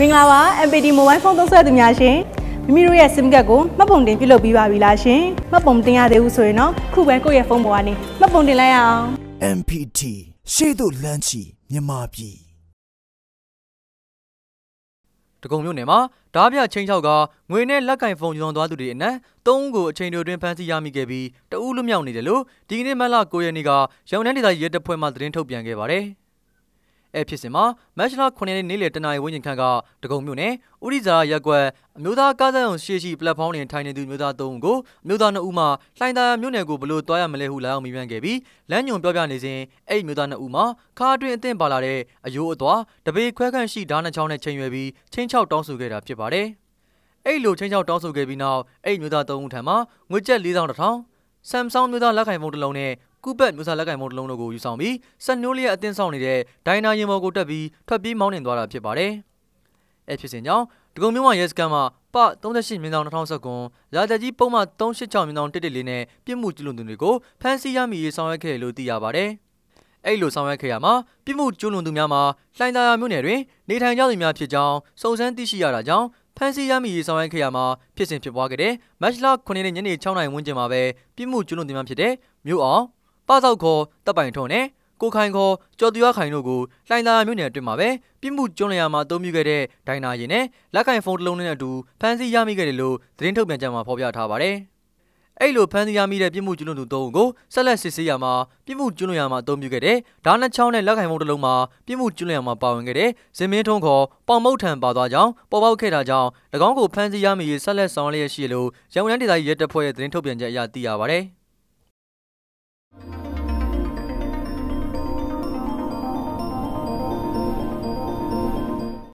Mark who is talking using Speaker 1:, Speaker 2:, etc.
Speaker 1: မင်္ဂလာပါ MPD Mobile Phone သုံးစွဲသူများရှင်မိမိတို့ရဲ့ SIM ကတ်ကိုမှတ်ပုံတင်ပြုလုပ်ပြီးပါပြီလားရှင်မှတ်ပုံတင်ရသေးဘူးဆိုရင်တော့ခုပဲကိုယ့်ရဲ့ဖုန်းပေါ်ကနေမှတ်ပုံတင်လိုက်ရအောင် MPT ရှေ့သို့လမ်းချီမြန်မာပြည်တကုံမြို့နယ်မှာဓားပြချင်းချောက်ကငွေနဲ့လက်ကင်ဖုန်းကျော်သွားသူတွေအနက်၃ဦးကိုအချိန်တိုတွင်ဖမ်းဆီးရမိခဲ့ပြီးတအူးလွမြောက်နေတယ်လို့ဒီကနေ့မတ်လ9ရက်နေ့ကရုံနှန်းဒေသရဲတပ်ဖွဲ့မှသတင်းထုတ်ပြန်ခဲ့ပါတယ်။အဲဖြစ်စဉ်မှာမတ်လ9ရက်နေ့နေ့လယ်တနာရီဝန်းကျင်ခန့်ကဒဂုံမြို့နယ်ဥရိဇာရက်ကွက်အမျိုးသားကားဆိုင်ရှေ့ရှိပလက်ဖောင်းတွင်ထိုင်နေသူမျိုးသား၃ဦးကိုအမျိုးသား၂ဦးမှလှိုင်သာယာမြို့နယ်ကိုဘလို့တွားရမလဲဟုလာရောက်မိပြန်ခဲ့ပြီးလမ်းညွန်ပြောပြနေစဉ်အဲ့မျိုးသား၂ဦးမှခါအတွင်းအသင့်ပါလာတဲ့အယိုးအသွာတပေခွဲခန့်ရှိဓာတ်နှချောင်းနဲ့ချိန်ရွယ်ပြီးချင်းချောက်တောင်းဆိုခဲ့တာဖြစ်ပါတယ်။အဲ့လိုချင်းချောက်တောင်းဆိုခဲ့ပြီးနောက်အဲ့မျိုးသား၃ဦးထံမှငွေကျပ်၄000 Samsung မျိုးသားလက်ခံဖုန်းတစ်လုံးနဲ့ကူးဘက်မျိုးစားလက်ကင်မုံတစ်လုံးတို့ကိုယူဆောင်ပြီးဆက်နိုးလျက်အသင်းဆောင်နေတဲ့ဒိုင်နာရင်ပေါ်ကိုတက်ပြီးထွက်ပြေးမောင်းနှင်သွားတာဖြစ်ပါတယ်။အဲဖြစ်စဉ်ကြောင့်ဒဂုံမြို့မှာရဲစခန်းမှာပ38မြင်းဆောင်2019ရာဇကြီးပုံမှန်386မြင်းဆောင်114နဲ့ပြစ်မှုကျူးလွန်သူတွေကိုဖမ်းဆီးရမိရေးဆောင်ရွက်ခဲ့လို့သိရပါတယ်။အဲ့လိုဆောင်ရွက်ခဲ့ရမှာပြစ်မှုကျူးလွန်သူများမှာလှိုင်သာယာမြို့နယ်တွင်နေထိုင်ကြသူများဖြစ်ကြောင်းစုံစမ်းသိရှိရတာကြောင့်ဖမ်းဆီးရမိရေးဆောင်ရွက်ခဲ့ရမှာဖြစ်စဉ်ဖြစ်ပွားခဲ့တဲ့မတ်လ9ရက်ညနေ6:00နာရီဝန်းကျင်မှာပဲပြစ်မှုကျူးလွန်သူများဖြစ်တဲ့မြို့အောင်ပသောက်ခေါ်တပ်ပိုင်ထွန်းနဲ့ကိုခိုင်ခေါ်ကျော်သူရခိုင်တို့ကိုလှိုင်သာမြို့နယ်အတွင်းမှာပဲပြစ်မှုကျွလွန်ရာမှာအသုံးပြုခဲ့တဲ့ဒိုင်နာရင်နဲ့လက်ကိုင်ဖုန်းတစ်လုံးနဲ့အတူဖမ်းဆီးရမိခဲ့တယ်လို့သတင်းထုတ်ပြန်ကြမှာဖော်ပြထားပါတယ်။အဲ့လိုဖမ်းဆီးရမိတဲ့ပြစ်မှုကျွလွန်သူ၃ဦးကိုဆက်လက်စစ်ဆေးရမှာပြစ်မှုကျွလွန်ရာမှာအသုံးပြုခဲ့တဲ့ဓာတ်နှချောင်းနဲ့လက်ကိုင်ဖုန်းတစ်လုံးမှာပြစ်မှုကျွလွန်ရာမှာပါဝင်ခဲ့တဲ့ဇင်မင်းထုံးခေါ်ပေါင်မုတ်ထံပါသွားကြောင်းပေါ်ပေါက်ခဲ့တာကြောင့်၎င်းကိုဖမ်းဆီးရမိရေးဆက်လက်ဆောင်ရွက်ရရှိလို့ရန်ကုန်တိုင်းဒေသကြီးရဲတပ်ဖွဲ့ရဲ့သတင်းထုတ်ပြန်ချက်အရသိရပါတယ်။